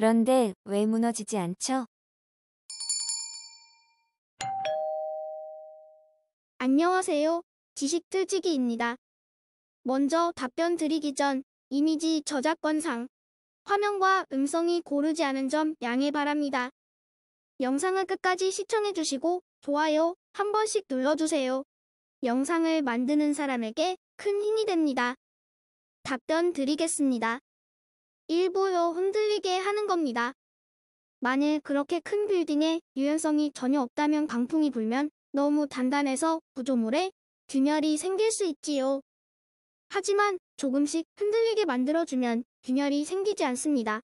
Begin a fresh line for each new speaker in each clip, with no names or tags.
그런데 왜 무너지지 않죠? 안녕하세요.
지식틀지기입니다. 먼저 답변 드리기 전 이미지 저작권상 화면과 음성이 고르지 않은 점 양해 바랍니다. 영상을 끝까지 시청해주시고 좋아요 한 번씩 눌러주세요. 영상을 만드는 사람에게 큰 힘이 됩니다. 답변 드리겠습니다. 일부러 흔들리게 하는 겁니다. 만일 그렇게 큰 빌딩에 유연성이 전혀 없다면 강풍이 불면 너무 단단해서 구조물에 균열이 생길 수 있지요. 하지만 조금씩 흔들리게 만들어주면 균열이 생기지 않습니다.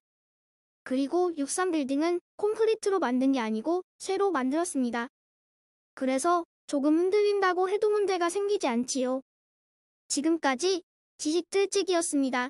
그리고 63빌딩은 콘크리트로 만든 게 아니고 쇠로 만들었습니다. 그래서 조금 흔들린다고 해도 문제가 생기지 않지요. 지금까지 지식들찍이었습니다